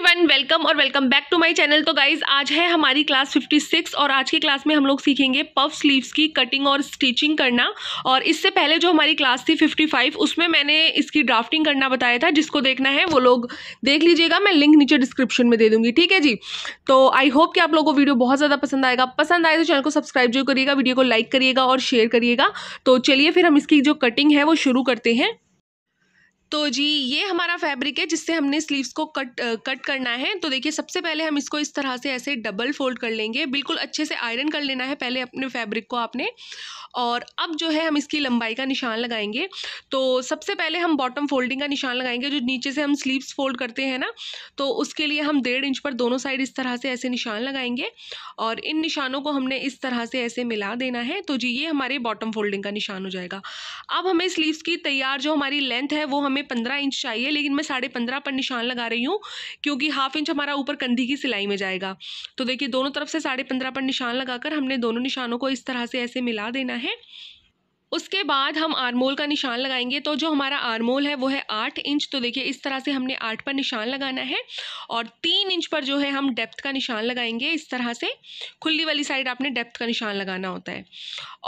everyone welcome और welcome back to my channel तो guys आज है हमारी क्लास 56 और आज की क्लास में हम लोग सीखेंगे पफ स्लीव्स की कटिंग और स्टिचिंग करना और इससे पहले जो हमारी क्लास थी 55 उसमें मैंने इसकी ड्राफ्टिंग करना बताया था जिसको देखना है वो लोग देख लीजिएगा मैं लिंक नीचे डिस्क्रिप्शन में दे दूँगी ठीक है जी तो आई होप कि आप लोगों को वीडियो बहुत ज़्यादा पसंद आएगा पसंद आए तो चैनल को सब्सक्राइब जो करिएगा वीडियो को लाइक करिएगा और शेयर करिएगा तो चलिए फिर हम इसकी जो कटिंग है वो शुरू करते हैं तो जी ये हमारा फैब्रिक है जिससे हमने स्लीव्स को कट आ, कट करना है तो देखिए सबसे पहले हम इसको इस तरह से ऐसे डबल फोल्ड कर लेंगे बिल्कुल अच्छे से आयरन कर लेना है पहले अपने फैब्रिक को आपने और अब जो है हम इसकी लंबाई का निशान लगाएंगे तो सबसे पहले हम बॉटम फोल्डिंग का निशान लगाएंगे जो नीचे से हम स्लीव्स फोल्ड करते हैं ना तो उसके लिए हम डेढ़ इंच पर दोनों साइड इस तरह से ऐसे निशान लगाएंगे और इन निशानों को हमने इस तरह से ऐसे मिला देना है तो जी ये हमारे बॉटम फोल्डिंग का निशान हो जाएगा अब हमें स्लीव्स की तैयार जो हमारी लेंथ है वो हमें हमें पंद्रह इंच चाहिए लेकिन मैं साढ़े पंद्रह पर निशान लगा रही हूँ क्योंकि हाफ इंच हमारा ऊपर कंधी की सिलाई में जाएगा तो देखिए दोनों तरफ से साढ़े पंद्रह पर निशान लगाकर हमने दोनों निशानों को इस तरह से ऐसे मिला देना है उसके बाद हम आरमोल का निशान लगाएंगे तो जो हमारा आरमोल है वो है आठ इंच तो देखिए इस तरह से हमने आठ पर निशान लगाना है और तीन इंच पर जो है हम डेप्थ का निशान लगाएंगे इस तरह से खुली वाली साइड आपने डेप्थ का निशान लगाना होता है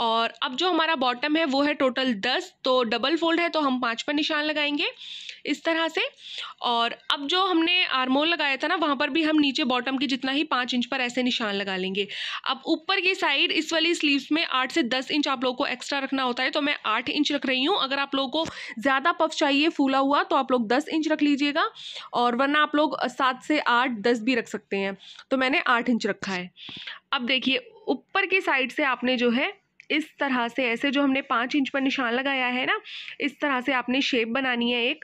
और अब जो हमारा बॉटम है वो है टोटल दस तो डबल फोल्ड है तो हम पाँच पर निशान लगाएंगे इस तरह से और अब जो हमने आरमोल लगाया था ना वहाँ पर भी हम नीचे बॉटम की जितना ही पाँच इंच पर ऐसे निशान लगा लेंगे अब ऊपर की साइड इस वाली स्लीव्स में आठ से दस इंच आप लोग को एक्स्ट्रा रखना होता है तो मैं आठ इंच रख रही हूँ अगर आप लोगों को ज़्यादा पफ चाहिए फूला हुआ तो आप लोग दस इंच रख लीजिएगा और वरना आप लोग सात से आठ दस भी रख सकते हैं तो मैंने आठ इंच रखा है अब देखिए ऊपर की साइड से आपने जो है इस तरह से ऐसे जो हमने पाँच इंच पर निशान लगाया है ना इस तरह से आपने शेप बनानी है एक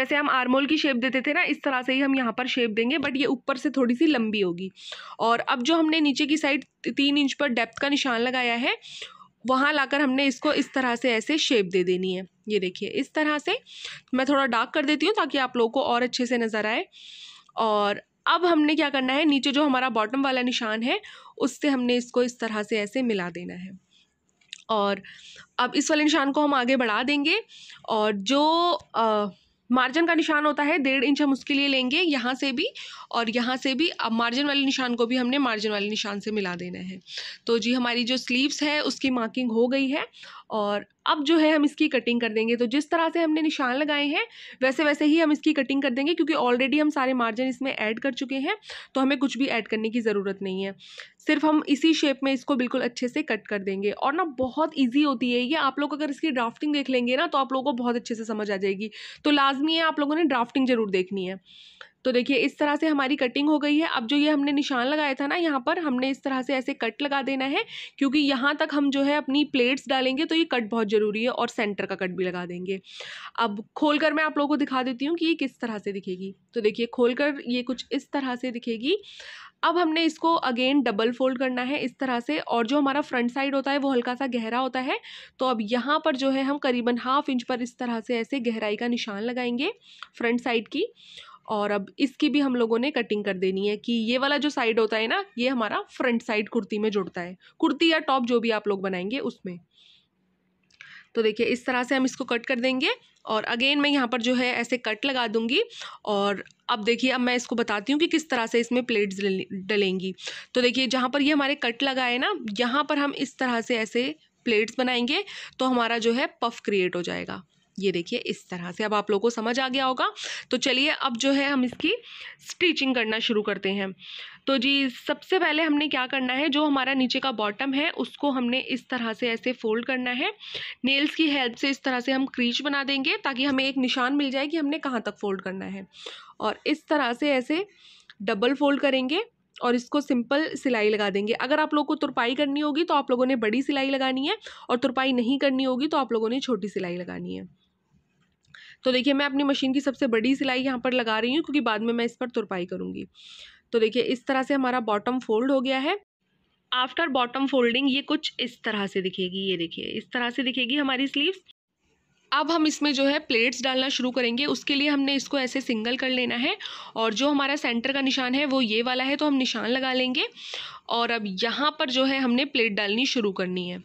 जैसे हम आरमोल की शेप देते थे ना इस तरह से ही हम यहाँ पर शेप देंगे बट ये ऊपर से थोड़ी सी लंबी होगी और अब जो हमने नीचे की साइड तीन इंच पर डेप्थ का निशान लगाया है वहाँ लाकर हमने इसको इस तरह से ऐसे शेप दे देनी है ये देखिए इस तरह से मैं थोड़ा डार्क कर देती हूँ ताकि आप लोगों को और अच्छे से नज़र आए और अब हमने क्या करना है नीचे जो हमारा बॉटम वाला निशान है उससे हमने इसको इस तरह से ऐसे मिला देना है और अब इस वाले निशान को हम आगे बढ़ा देंगे और जो आ, मार्जिन का निशान होता है डेढ़ इंच हम उसके लिए लेंगे यहाँ से भी और यहाँ से भी अब मार्जिन वाले निशान को भी हमने मार्जिन वाले निशान से मिला देना है तो जी हमारी जो स्लीव्स है उसकी मार्किंग हो गई है और अब जो है हम इसकी कटिंग कर देंगे तो जिस तरह से हमने निशान लगाए हैं वैसे वैसे ही हम इसकी कटिंग कर देंगे क्योंकि ऑलरेडी हम सारे मार्जिन इसमें ऐड कर चुके हैं तो हमें कुछ भी ऐड करने की ज़रूरत नहीं है सिर्फ हम इसी शेप में इसको बिल्कुल अच्छे से कट कर देंगे और ना बहुत ईजी होती है ये आप लोग अगर इसकी ड्राफ्टिंग देख लेंगे ना तो आप लोगों को बहुत अच्छे से समझ आ जाएगी तो लाजमी है आप लोगों ने ड्राफ्टिंग ज़रूर देखनी है तो देखिए इस तरह से हमारी कटिंग हो गई है अब जो ये हमने निशान लगाया था ना यहाँ पर हमने इस तरह से ऐसे कट लगा देना है क्योंकि यहाँ तक हम जो है अपनी प्लेट्स डालेंगे तो ये कट बहुत ज़रूरी है और सेंटर का कट भी लगा देंगे अब खोल कर मैं आप लोगों को दिखा देती हूँ कि ये किस तरह से दिखेगी तो देखिए खोल कर ये कुछ इस तरह से दिखेगी अब हमने इसको अगेन डबल फोल्ड करना है इस तरह से और जो हमारा फ्रंट साइड होता है वो हल्का सा गहरा होता है तो अब यहाँ पर जो है हम करीबन हाफ इंच पर इस तरह से ऐसे गहराई का निशान लगाएंगे फ्रंट साइड की और अब इसकी भी हम लोगों ने कटिंग कर देनी है कि ये वाला जो साइड होता है ना ये हमारा फ्रंट साइड कुर्ती में जुड़ता है कुर्ती या टॉप जो भी आप लोग बनाएंगे उसमें तो देखिए इस तरह से हम इसको कट कर देंगे और अगेन मैं यहाँ पर जो है ऐसे कट लगा दूँगी और अब देखिए अब मैं इसको बताती हूँ कि किस तरह से इसमें प्लेट्स डलेंगी तो देखिए जहाँ पर ये हमारे कट लगाए ना यहाँ पर हम इस तरह से ऐसे प्लेट्स बनाएंगे तो हमारा जो है पफ क्रिएट हो जाएगा ये देखिए इस तरह से अब आप लोगों को समझ आ गया होगा तो चलिए अब जो है हम इसकी स्टिचिंग करना शुरू करते हैं तो जी सबसे पहले हमने क्या करना है जो हमारा नीचे का बॉटम है उसको हमने इस तरह से ऐसे फोल्ड करना है नेल्स की हेल्प से इस तरह से हम क्रीच बना देंगे ताकि हमें एक निशान मिल जाए कि हमने कहाँ तक फोल्ड करना है और इस तरह से ऐसे डबल फोल्ड करेंगे और इसको सिंपल सिलाई लगा देंगे अगर आप लोग को तुरपाई करनी होगी तो आप लोगों ने बड़ी सिलाई लगानी है और तुरपाई नहीं करनी होगी तो आप लोगों ने छोटी सिलाई लगानी है तो देखिए मैं अपनी मशीन की सबसे बड़ी सिलाई यहाँ पर लगा रही हूँ क्योंकि बाद में मैं इस पर तुरपाई करूँगी तो देखिए इस तरह से हमारा बॉटम फोल्ड हो गया है आफ्टर बॉटम फोल्डिंग ये कुछ इस तरह से दिखेगी ये देखिए इस तरह से दिखेगी हमारी स्लीव्स अब हम इसमें जो है प्लेट्स डालना शुरू करेंगे उसके लिए हमने इसको ऐसे सिंगल कर लेना है और जो हमारा सेंटर का निशान है वो ये वाला है तो हम निशान लगा लेंगे और अब यहाँ पर जो है हमने प्लेट डालनी शुरू करनी है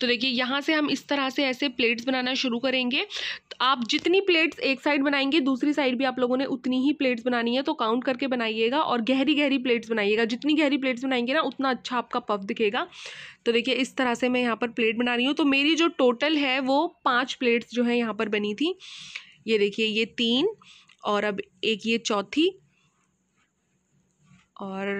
तो देखिए यहाँ से हम इस तरह से ऐसे प्लेट्स बनाना शुरू करेंगे आप जितनी प्लेट्स एक साइड बनाएंगे दूसरी साइड भी आप लोगों ने उतनी ही प्लेट्स बनानी है तो काउंट करके बनाइएगा और गहरी गहरी प्लेट्स बनाइएगा जितनी गहरी प्लेट्स बनाएंगे ना उतना अच्छा आपका पफ दिखेगा तो देखिए इस तरह से मैं यहाँ पर प्लेट बना रही हूँ तो मेरी जो टोटल है वो पाँच प्लेट्स जो है यहाँ पर बनी थी ये देखिए ये तीन और अब एक ये चौथी और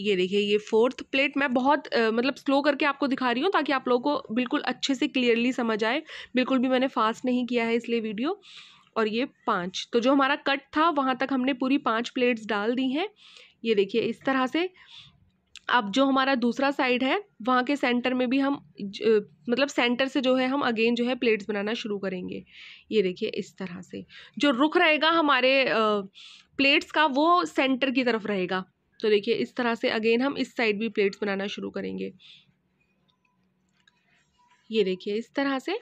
ये देखिए ये फोर्थ प्लेट मैं बहुत आ, मतलब स्लो करके आपको दिखा रही हूँ ताकि आप लोगों को बिल्कुल अच्छे से क्लियरली समझ आए बिल्कुल भी मैंने फास्ट नहीं किया है इसलिए वीडियो और ये पाँच तो जो हमारा कट था वहाँ तक हमने पूरी पाँच प्लेट्स डाल दी हैं ये देखिए इस तरह से अब जो हमारा दूसरा साइड है वहाँ के सेंटर में भी हम ज, मतलब सेंटर से जो है हम अगेन जो है प्लेट्स बनाना शुरू करेंगे ये देखिए इस तरह से जो रुख रहेगा हमारे आ, प्लेट्स का वो सेंटर की तरफ रहेगा तो देखिए इस तरह से अगेन हम इस साइड भी प्लेट्स बनाना शुरू करेंगे ये देखिए इस तरह से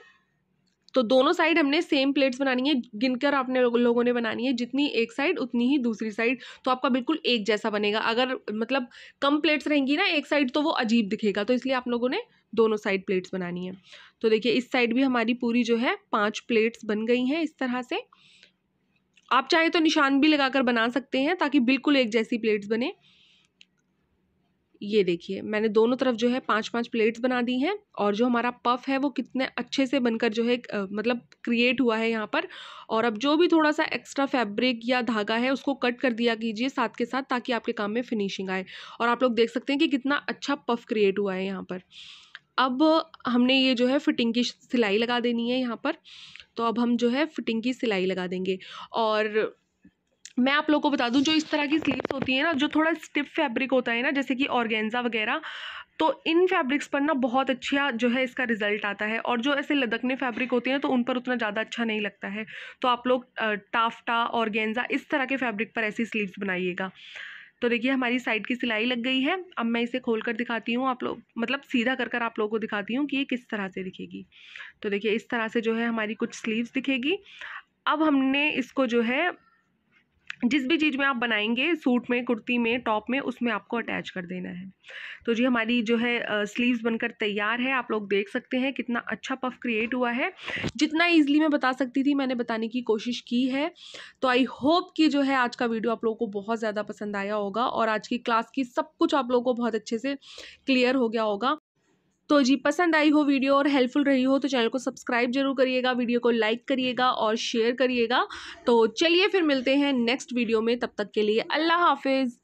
तो दोनों साइड हमने सेम प्लेट्स बनानी है गिनकर आपने लोगों ने बनानी है जितनी एक साइड उतनी ही दूसरी साइड तो आपका बिल्कुल एक जैसा बनेगा अगर मतलब कम प्लेट्स रहेंगी ना एक साइड तो वो अजीब दिखेगा तो इसलिए आप लोगों ने दोनों साइड प्लेट्स बनानी है तो देखिए इस साइड भी हमारी पूरी जो है पाँच प्लेट्स बन गई हैं इस तरह से आप चाहे तो निशान भी लगाकर बना सकते हैं ताकि बिल्कुल एक जैसी प्लेट्स बने ये देखिए मैंने दोनों तरफ जो है पांच पांच प्लेट्स बना दी हैं और जो हमारा पफ है वो कितने अच्छे से बनकर जो है मतलब क्रिएट हुआ है यहाँ पर और अब जो भी थोड़ा सा एक्स्ट्रा फैब्रिक या धागा है उसको कट कर दिया कीजिए साथ के साथ ताकि आपके काम में फिनिशिंग आए और आप लोग देख सकते हैं कि कितना अच्छा पफ क्रिएट हुआ है यहाँ पर अब हमने ये जो है फ़िटिंग की सिलाई लगा देनी है यहाँ पर तो अब हम जो है फ़िटिंग की सिलाई लगा देंगे और मैं आप लोगों को बता दूं जो इस तरह की स्लीव्स होती हैं ना जो थोड़ा स्टिफ फैब्रिक होता है ना जैसे कि ऑर्गेन्जा वगैरह तो इन फैब्रिक्स पर ना बहुत अच्छा जो है इसका रिज़ल्ट आता है और जो ऐसे लदकने फैब्रिक होते हैं तो उन पर उतना ज़्यादा अच्छा नहीं लगता है तो आप लोग टाफ्टा और इस तरह के फैब्रिक पर ऐसी स्लीव्स बनाइएगा तो देखिए हमारी साइड की सिलाई लग गई है अब मैं इसे खोल कर दिखाती हूँ आप लोग मतलब सीधा कर कर आप लोगों को दिखाती हूँ कि ये किस तरह से दिखेगी तो देखिए इस तरह से जो है हमारी कुछ स्लीव्स दिखेगी अब हमने इसको जो है जिस भी चीज़ में आप बनाएंगे सूट में कुर्ती में टॉप में उसमें आपको अटैच कर देना है तो जी हमारी जो है स्लीव्स बनकर तैयार है आप लोग देख सकते हैं कितना अच्छा पफ क्रिएट हुआ है जितना ईजिली मैं बता सकती थी मैंने बताने की कोशिश की है तो आई होप कि जो है आज का वीडियो आप लोगों को बहुत ज़्यादा पसंद आया होगा और आज की क्लास की सब कुछ आप लोगों को बहुत अच्छे से क्लियर हो गया होगा तो जी पसंद आई हो वीडियो और हेल्पफुल रही हो तो चैनल को सब्सक्राइब जरूर करिएगा वीडियो को लाइक करिएगा और शेयर करिएगा तो चलिए फिर मिलते हैं नेक्स्ट वीडियो में तब तक के लिए अल्लाह हाफिज़